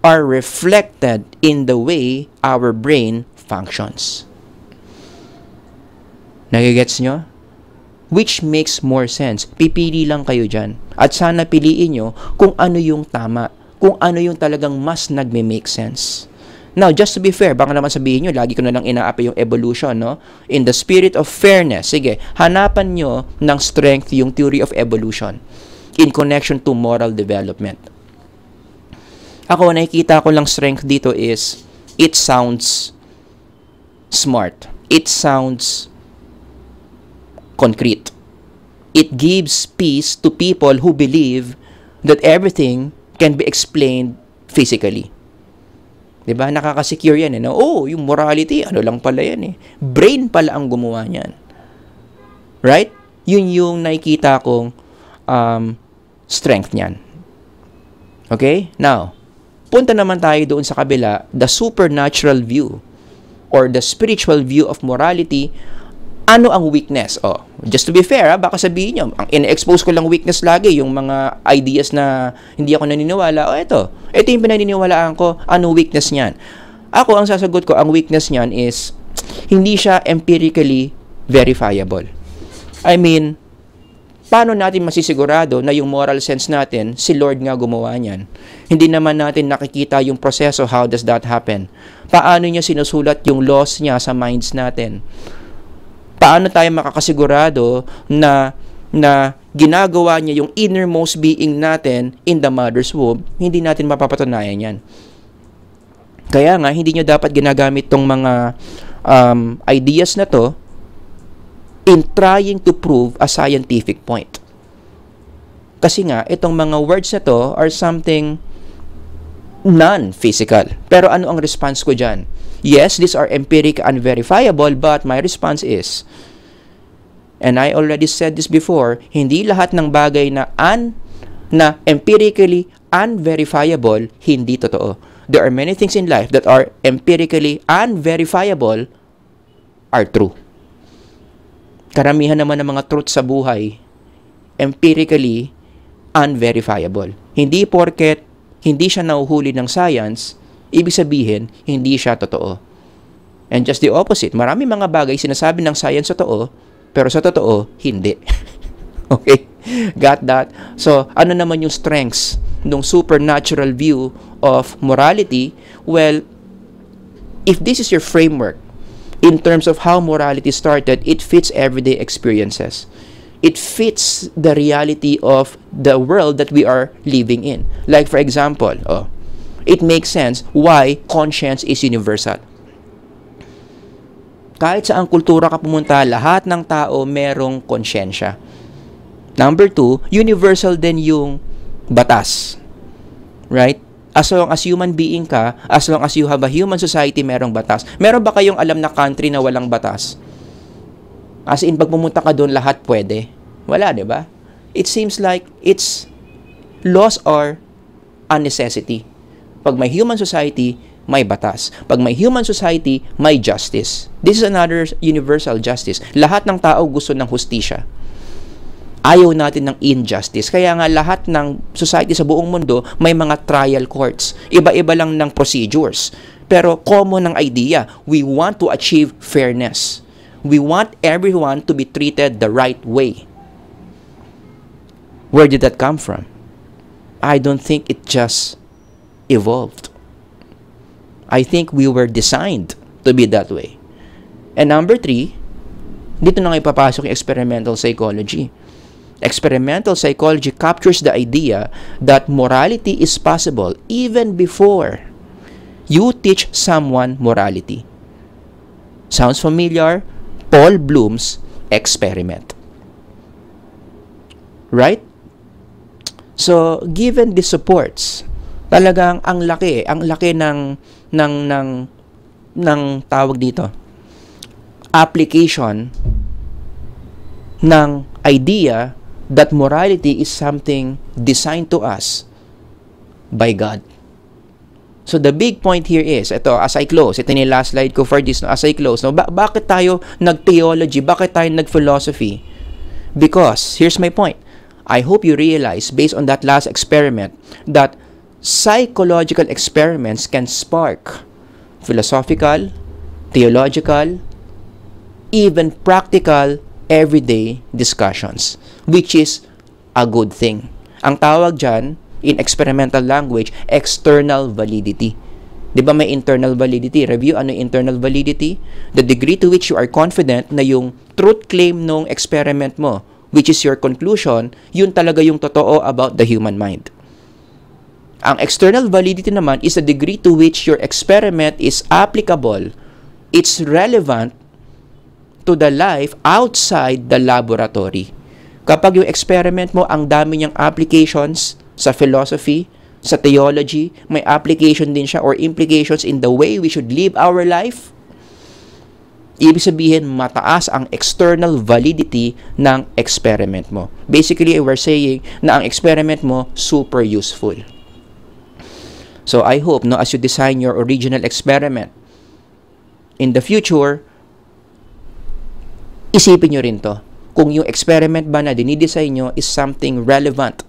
are reflected in the way our brain functions. Nagigets nyo? Which makes more sense. Pipili lang kayo dyan. At sana piliin nyo kung ano yung tama. Kung ano yung talagang mas nagme-make sense. Now, just to be fair, baka naman sabihin nyo, lagi ko na lang inaapi yung evolution, no? In the spirit of fairness, sige, hanapan nyo ng strength yung theory of evolution in connection to moral development. Ako, nakikita ko lang strength dito is, it sounds smart. It sounds concrete. It gives peace to people who believe that everything can be explained physically. 'Di ba? Nakaka-secure 'yan eh. No? Oh, yung morality, ano lang pala 'yan eh. Brain pala ang gumawa niyan. Right? Yun yung nakikita kong um, strength niyan. Okay? Now, Punta naman tayo doon sa kabila, the supernatural view or the spiritual view of morality, ano ang weakness? Oh, just to be fair, ha, ah, baka sabihin nyo, ang in-expose ko lang weakness lagi, yung mga ideas na hindi ako naniniwala, oh, ito, ito yung pinaniniwalaan ko, ano weakness niyan? Ako, ang sasagot ko, ang weakness niyan is, hindi siya empirically verifiable. I mean, paano natin masisigurado na yung moral sense natin, si Lord nga gumawa niyan? Hindi naman natin nakikita yung proseso, how does that happen? Paano niya sinusulat yung laws niya sa minds natin? Paano tayo makakasigurado na na ginagawa niya yung innermost being natin in the mother's womb, hindi natin mapapatunayan yan. Kaya nga, hindi nyo dapat ginagamit tong mga um, ideas na to in trying to prove a scientific point. Kasi nga, itong mga words na to are something non-physical. Pero ano ang response ko dyan? Yes, these are empiric and verifiable, but my response is, and I already said this before, hindi lahat ng bagay na un, na empirically unverifiable, hindi totoo. There are many things in life that are empirically unverifiable are true karamihan naman ng mga truth sa buhay, empirically unverifiable. Hindi porket hindi siya nauhuli ng science, ibig sabihin, hindi siya totoo. And just the opposite, marami mga bagay sinasabi ng science sa totoo, pero sa totoo, hindi. okay? Got that? So, ano naman yung strengths ng supernatural view of morality? Well, if this is your framework in terms of how morality started, it fits everyday experiences. It fits the reality of the world that we are living in. Like for example, oh, it makes sense why conscience is universal. Kahit ang kultura ka pumunta, lahat ng tao merong konsyensya. Number two, universal din yung batas. Right? as long as human being ka, as long as you have a human society, merong batas. Meron ba kayong alam na country na walang batas? As in, pag pumunta ka doon, lahat pwede. Wala, di ba? It seems like it's laws are a necessity. Pag may human society, may batas. Pag may human society, may justice. This is another universal justice. Lahat ng tao gusto ng hustisya. Ayaw natin ng injustice. Kaya nga lahat ng society sa buong mundo may mga trial courts. Iba-iba lang ng procedures. Pero common ang idea, we want to achieve fairness. We want everyone to be treated the right way. Where did that come from? I don't think it just evolved. I think we were designed to be that way. And number three, dito na nga ipapasok yung experimental psychology. Experimental psychology captures the idea that morality is possible even before you teach someone morality. Sounds familiar? Paul Bloom's experiment. Right? So, given the supports, talagang ang laki, ang laki ng ng ng ng tawag dito. Application ng idea that morality is something designed to us by God. So the big point here is, ito, as I close, ito yung last slide ko for this, no, as I close, no, ba- bakit tayo nag-theology, bakit tayo nag-philosophy? Because, here's my point, I hope you realize, based on that last experiment, that psychological experiments can spark philosophical, theological, even practical everyday discussions, which is a good thing. Ang tawag dyan, in experimental language, external validity. Di ba may internal validity? Review ano internal validity? The degree to which you are confident na yung truth claim ng experiment mo, which is your conclusion, yun talaga yung totoo about the human mind. Ang external validity naman is the degree to which your experiment is applicable, it's relevant to the life outside the laboratory. Kapag yung experiment mo, ang dami niyang applications sa philosophy, sa theology, may application din siya or implications in the way we should live our life. Ibig sabihin, mataas ang external validity ng experiment mo. Basically, we're saying na ang experiment mo super useful. So I hope no as you design your original experiment in the future, Isipin nyo rin to. Kung yung experiment ba na dinidesign nyo is something relevant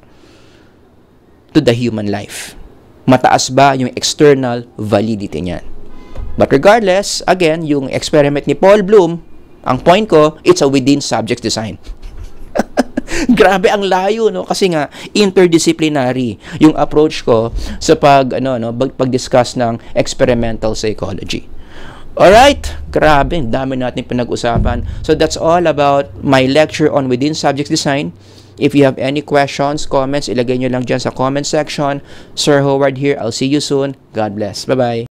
to the human life. Mataas ba yung external validity niyan? But regardless, again, yung experiment ni Paul Bloom, ang point ko, it's a within subject design. Grabe ang layo no kasi nga interdisciplinary yung approach ko sa pag ano no pag, pag-discuss ng experimental psychology. Alright, grabe, dami natin pinag-usapan. So that's all about my lecture on Within subject Design. If you have any questions, comments, ilagay nyo lang dyan sa comment section. Sir Howard here. I'll see you soon. God bless. Bye-bye.